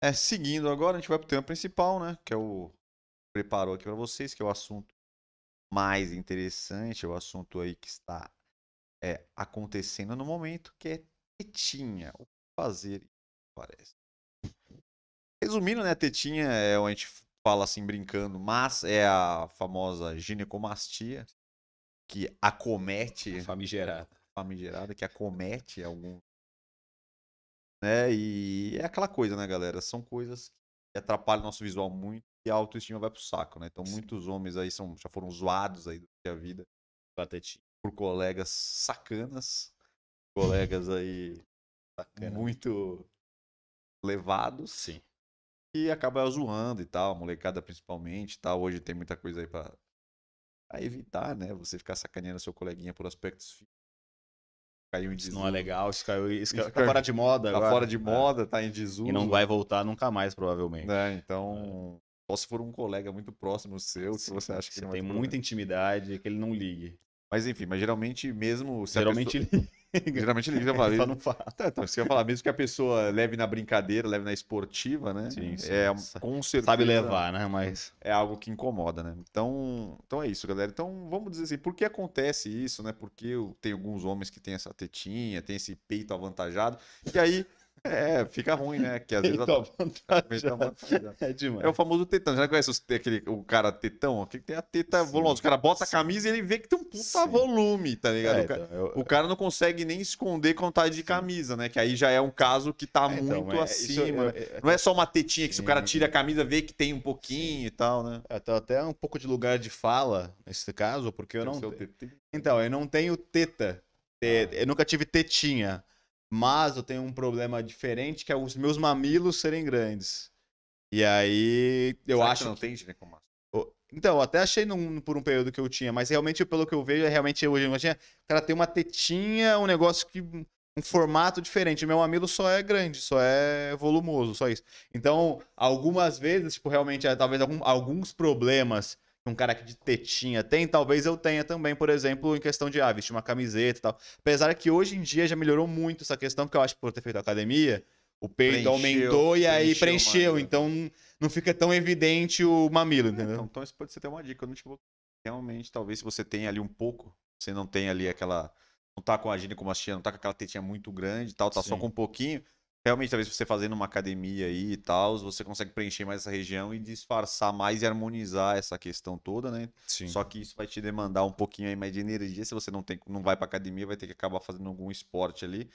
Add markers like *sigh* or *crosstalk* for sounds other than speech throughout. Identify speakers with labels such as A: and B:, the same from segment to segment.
A: É, seguindo agora, a gente vai para o tema principal, né? Que é o preparou aqui para vocês, que é o assunto mais interessante, é o assunto aí que está é, acontecendo no momento, que é tetinha, o que fazer parece. Resumindo, né, tetinha é a gente fala assim brincando, mas é a famosa ginecomastia que acomete a famigerada, famigerada que acomete alguns né? E é aquela coisa, né, galera? São coisas que atrapalham o nosso visual muito e a autoestima vai pro saco, né? Então Sim. muitos homens aí são, já foram zoados aí durante a vida por colegas sacanas, colegas aí muito levados. Sim. E acaba zoando e tal, molecada principalmente, tal. Hoje tem muita coisa aí para evitar, né? Você ficar sacaneando seu coleguinha por aspectos Caiu em desuso. Isso não é legal, isso caiu. Isso, isso tá fora de moda. Tá agora. fora de é. moda, tá em desuso. E não vai voltar nunca mais, provavelmente. É, então. É. Só se for um colega muito próximo seu, se você acha que você tem muita intimidade, que ele não ligue. Mas enfim, mas geralmente mesmo. geralmente
B: pessoa... *laughs* Geralmente ele já *laughs* fala. Só não fala. você é,
A: então, ia falar, mesmo que a pessoa leve na brincadeira, leve na esportiva, né? Sim, sim. É, com certeza, Sabe levar, né? Mas. É algo que incomoda, né? Então, então é isso, galera. Então vamos dizer assim, por que acontece isso, né? Porque tem alguns homens que têm essa tetinha, tem esse peito avantajado. E aí é, fica ruim, né? Que às vezes a... *laughs* É, é demais. É o famoso tetão. Já conhece os, aquele, o cara tetão? que tem a teta sim, volumosa. O cara bota sim. a camisa e ele vê que tem um puta sim. volume, tá é, ligado? É, o, cara, então, eu... o, cara, não consegue nem esconder quantidade tá de camisa, né? Que aí já é um caso que tá é, então, muito é, acima. Né? Eu... não é só
B: uma tetinha que se o cara tira a camisa, vê que tem um pouquinho e tal, né? Até, até um pouco de lugar de fala nesse caso, porque eu tem não. Então, eu não tenho teta. Ah. Eu nunca tive tetinha. Mas eu tenho um problema diferente, que é os meus mamilos serem grandes. E aí, eu Será acho... Que não que...
A: tem ginecomastia?
B: Então, eu até achei num, por um período que eu tinha, mas realmente, pelo que eu vejo, é realmente hoje eu tinha. Cara, tem uma tetinha, um negócio que. um formato diferente. Meu mamilo só é grande, só é volumoso, só isso. Então, algumas vezes, tipo, realmente, é, talvez algum, alguns problemas um cara que de tetinha tem, talvez eu tenha também, por exemplo, em questão de ah, vestir uma camiseta e tal. Apesar que hoje em dia já melhorou muito essa questão, porque eu acho que por ter feito academia, o peito preencheu, aumentou e aí preencheu. então não fica tão evidente o mamilo, é, entendeu? Então, então, isso pode ser até uma dica.
A: Eu não te vou... Realmente, talvez se você tem ali um pouco, você não tem ali aquela. Não tá com a ginecomastia, não tá com aquela tetinha muito grande e tal, tá Sim. só com um pouquinho realmente, talvez você fazendo uma academia aí e tal, você consegue preencher mais essa região e disfarçar mais e harmonizar essa questão toda, né? Sim. Só que isso vai te demandar um pouquinho aí mais de energia. Se você não tem, não vai pra academia, vai ter que acabar fazendo algum esporte ali.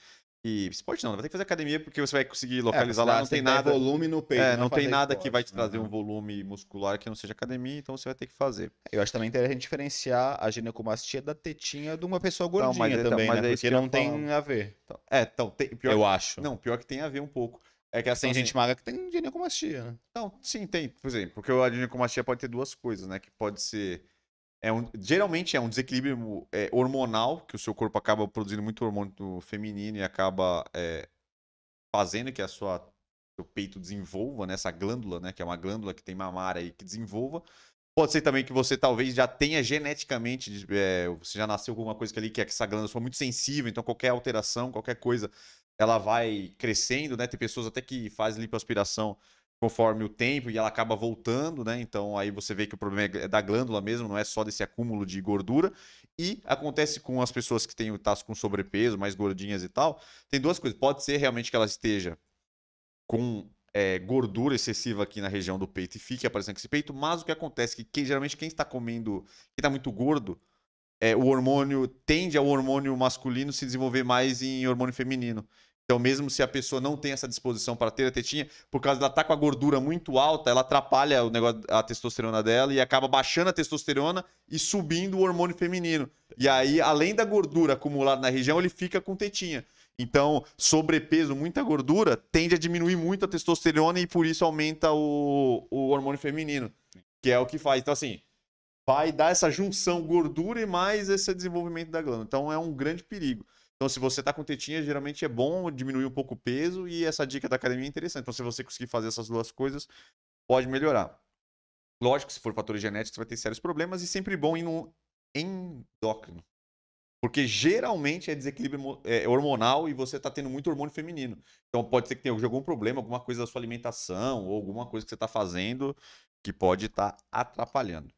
A: E esporte não, né? vai ter que fazer academia porque você vai conseguir é, localizar é, lá, não tem nada. volume no peito. É, não, tem nada esporte, que vai te trazer um uhum. volume muscular que não seja academia, então você vai ter que fazer.
B: Eu acho também interessante diferenciar a ginecomastia da tetinha de uma pessoa então, gordinha é, não, mas, também, mas né? É porque não tem a ver.
A: Então, é, então, tem, pior, eu acho. Não, pior que tem a ver um pouco. É que assim, tem gente magra que tem ginecomastia, né? Não, sim, tem. Por exemplo, porque a ginecomastia pode ter duas coisas, né? Que pode ser é um, geralmente é um desequilíbrio é, hormonal, que o seu corpo acaba produzindo muito hormônio feminino e acaba é, fazendo que a sua seu peito desenvolva, né? Essa glândula, né? Que é uma glândula que tem mamária e que desenvolva. Pode ser também que você talvez já tenha geneticamente, é, você já nasceu com alguma coisa que ali que é essa glândula sua muito sensível, então qualquer alteração, qualquer coisa, ela vai crescendo, né? Tem pessoas até que fazem lipoaspiração conforme o tempo e ela acaba voltando, né? Então aí você vê que o problema é da glândula mesmo, não é só desse acúmulo de gordura. E acontece com as pessoas que têm o taço com sobrepeso, mais gordinhas e tal. Tem duas coisas. Pode ser realmente que ela esteja com é, gordura excessiva aqui na região do peito e fique aparecendo com esse peito, mas o que acontece é que, que geralmente quem está comendo, quem está muito gordo, é, o hormônio tende ao hormônio masculino se desenvolver mais em hormônio feminino. Então, mesmo se a pessoa não tem essa disposição para ter a tetinha, por causa dela estar tá com a gordura muito alta, ela atrapalha o negócio, a testosterona dela e acaba baixando a testosterona e subindo o hormônio feminino. E aí, além da gordura acumulada na região, ele fica com tetinha. Então, sobrepeso, muita gordura, tende a diminuir muito a testosterona e por isso aumenta o, o hormônio feminino, que é o que faz. Então, assim, vai dar essa junção gordura e mais esse desenvolvimento da glândula. Então, é um grande perigo. Então, se você tá com tetinha, geralmente é bom diminuir um pouco o peso e essa dica da academia é interessante. Então, se você conseguir fazer essas duas coisas, pode melhorar. Lógico, se for fatores genéticos, vai ter sérios problemas e sempre bom ir no endócrino. Porque geralmente é desequilíbrio é, hormonal e você está tendo muito hormônio feminino. Então pode ser que tenha algum problema, alguma coisa da sua alimentação ou alguma coisa que você está fazendo que pode estar tá atrapalhando.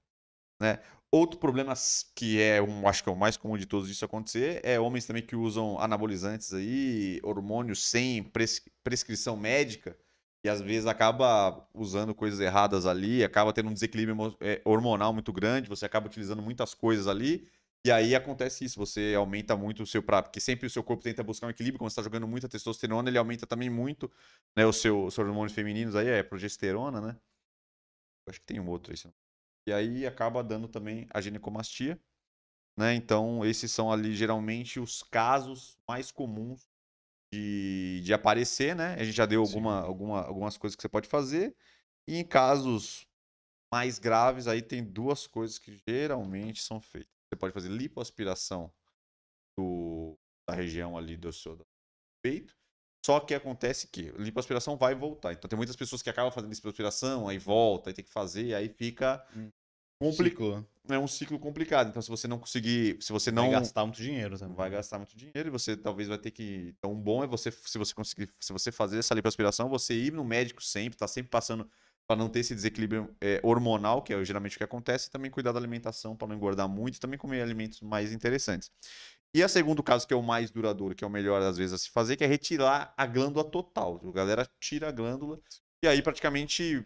A: Né? Outro problema que é, um, acho que é o mais comum de todos isso acontecer, é homens também que usam anabolizantes aí, hormônios sem pres prescrição médica, e às vezes acaba usando coisas erradas ali, acaba tendo um desequilíbrio é, hormonal muito grande, você acaba utilizando muitas coisas ali, e aí acontece isso, você aumenta muito o seu prato, porque sempre o seu corpo tenta buscar um equilíbrio, quando você está jogando muita testosterona, ele aumenta também muito, né, os seus, os seus hormônios femininos aí, é progesterona, né? Acho que tem um outro aí, se não e aí acaba dando também a ginecomastia. Né? Então, esses são ali geralmente os casos mais comuns de, de aparecer, né? A gente já deu alguma, alguma, algumas coisas que você pode fazer. E em casos mais graves, aí tem duas coisas que geralmente são feitas. Você pode fazer lipoaspiração do, da região ali do seu peito só que acontece que a lipoaspiração vai voltar. Então tem muitas pessoas que acabam fazendo lipoaspiração, aí volta, aí tem que fazer, aí fica
B: complicou. Hum. complicado.
A: É né? né, um ciclo complicado. Então se você não conseguir, se você não vai gastar muito dinheiro também. Vai né? gastar muito dinheiro e você talvez vai ter que Então um bom é você se você conseguir, se você fazer essa lipoaspiração, você ir no médico sempre, tá sempre passando para não ter esse desequilíbrio é, hormonal, que é geralmente o que acontece, e também cuidar da alimentação para não engordar muito, e também comer alimentos mais interessantes. E a segundo caso, que é o mais duradouro, que é o melhor às vezes a se fazer, que é retirar a glândula total. A galera tira a glândula e aí praticamente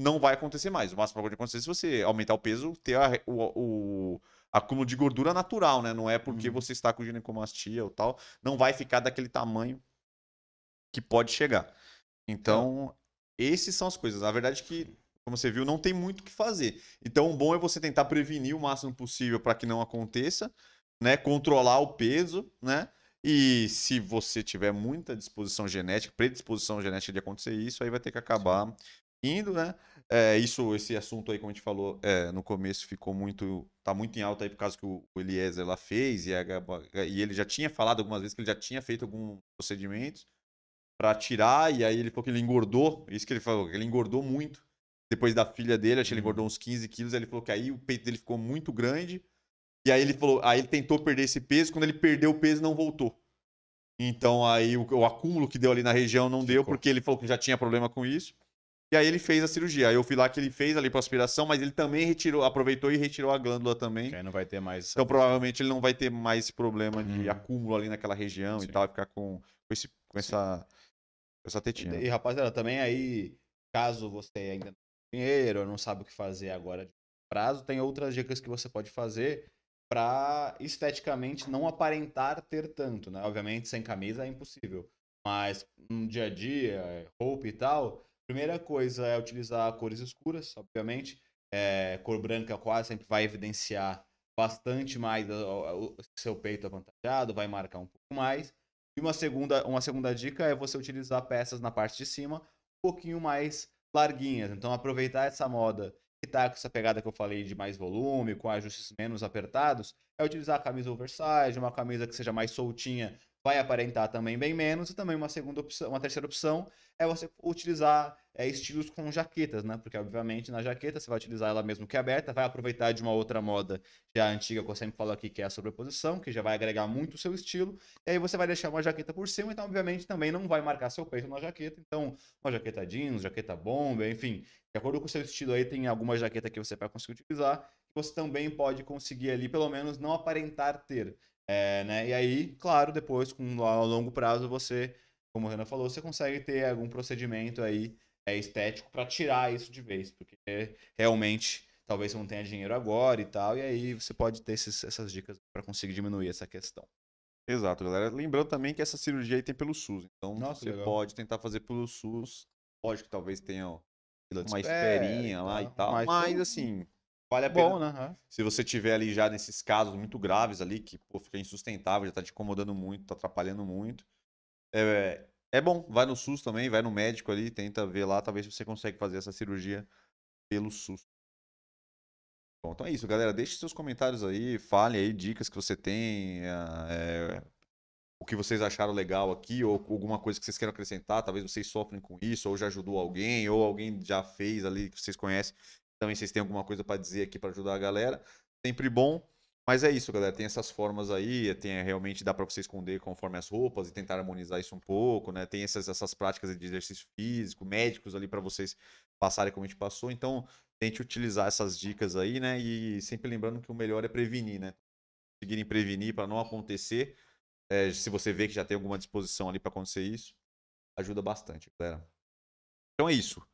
A: não vai acontecer mais. O máximo que pode acontecer é se você aumentar o peso, ter a, o, o acúmulo de gordura natural, né? Não é porque uhum. você está com ginecomastia ou tal, não vai ficar daquele tamanho que pode chegar. Então, é. esses são as coisas. A verdade é que, como você viu, não tem muito o que fazer. Então, o bom é você tentar prevenir o máximo possível para que não aconteça né? Controlar o peso, né? E se você tiver muita disposição genética, predisposição genética de acontecer isso, aí vai ter que acabar indo, né? É, isso, esse assunto aí, como a gente falou é, no começo, ficou muito. tá muito em alta aí por causa que o, Eliezer lá fez, e, a, e ele já tinha falado algumas vezes que ele já tinha feito alguns procedimentos para tirar, e aí ele falou que ele engordou. Isso que ele falou, que ele engordou muito. Depois da filha dele, acho que ele uhum. engordou uns 15 quilos, aí ele falou que aí o peito dele ficou muito grande. E aí ele falou, aí ele tentou perder esse peso, quando ele perdeu o peso não voltou. Então aí o, o acúmulo que deu ali na região não deu, porque ele falou que já tinha problema com isso. E aí ele fez a cirurgia. Aí eu fui lá que ele fez a lipoaspiração, mas ele também retirou, aproveitou e
B: retirou a glândula também. aí não vai ter mais. Então provavelmente
A: ele não vai ter mais esse problema uhum. de acúmulo ali naquela região Sim. e tal, ficar com, com, esse, com essa, com essa tetinha. E, e
B: rapaziada, também aí, caso você ainda não tenha dinheiro, não sabe o que fazer agora de prazo, tem outras dicas que você pode fazer para esteticamente não aparentar ter tanto, né? Obviamente, sem camisa é impossível. Mas no dia a dia, roupa e tal, primeira coisa é utilizar cores escuras, obviamente. É, cor branca quase sempre vai evidenciar bastante mais o, seu peito avantajado, vai marcar um pouco mais. E uma segunda, uma segunda dica é você utilizar peças na parte de cima um pouquinho mais larguinhas. Então aproveitar essa moda tá com essa pegada que eu falei de mais volume, com ajustes menos apertados, é utilizar a camisa oversize, uma camisa que seja mais soltinha vai aparentar também bem menos. E também uma segunda opção, uma terceira opção é você utilizar é, estilos com jaquetas, né? Porque, obviamente, na jaqueta você vai utilizar ela mesmo que aberta, vai aproveitar de uma outra moda já antiga, que eu sempre falo aqui, que é a sobreposição, que já vai agregar muito o seu estilo. E aí você vai deixar uma jaqueta por cima, então, obviamente, também não vai marcar seu peito na jaqueta. Então, uma jaqueta jeans, jaqueta bomba, enfim, de acordo com o seu estilo aí, tem alguma jaqueta que você vai conseguir utilizar. Que você também pode conseguir ali, pelo menos, não aparentar ter. É, né? E aí, claro, depois, com, a longo prazo, você, como o Renan falou, você consegue ter algum procedimento aí é, estético para tirar isso de vez, porque realmente talvez você não tenha dinheiro agora e tal, e aí você pode ter esses, essas dicas para conseguir diminuir essa questão. Exato, galera. Lembrando também que essa cirurgia aí tem pelo SUS, então Nossa, você legal. pode
A: tentar fazer pelo SUS. pode que talvez tenha uma esperinha lá e tal, mas, mas assim, Vale a pena. Bom, né? É. Se você tiver ali já nesses casos muito graves ali, que pô, fica insustentável, já tá te incomodando muito, tá atrapalhando muito. É, é bom, vai no SUS também, vai no médico ali, tenta ver lá, talvez você consegue fazer essa cirurgia pelo SUS. Bom, então é isso, galera. Deixe seus comentários aí, fale aí dicas que você tem, é, o que vocês acharam legal aqui, ou alguma coisa que vocês queiram acrescentar. Talvez vocês sofrem com isso, ou já ajudou alguém, ou alguém já fez ali que vocês conhecem também vocês têm alguma coisa para dizer aqui para ajudar a galera. Sempre bom. Mas é isso, galera. Tem essas formas aí, tem é, realmente dá para você esconder conforme as roupas e tentar harmonizar isso um pouco, né? Tem essas, essas práticas de exercício físico, médicos ali para vocês passarem como a gente passou. Então, tente utilizar essas dicas aí, né? E sempre lembrando que o melhor é prevenir, né? Conseguirem prevenir para não acontecer. É,
B: se você vê que já tem alguma disposição ali para acontecer isso, ajuda bastante, galera. Então é isso.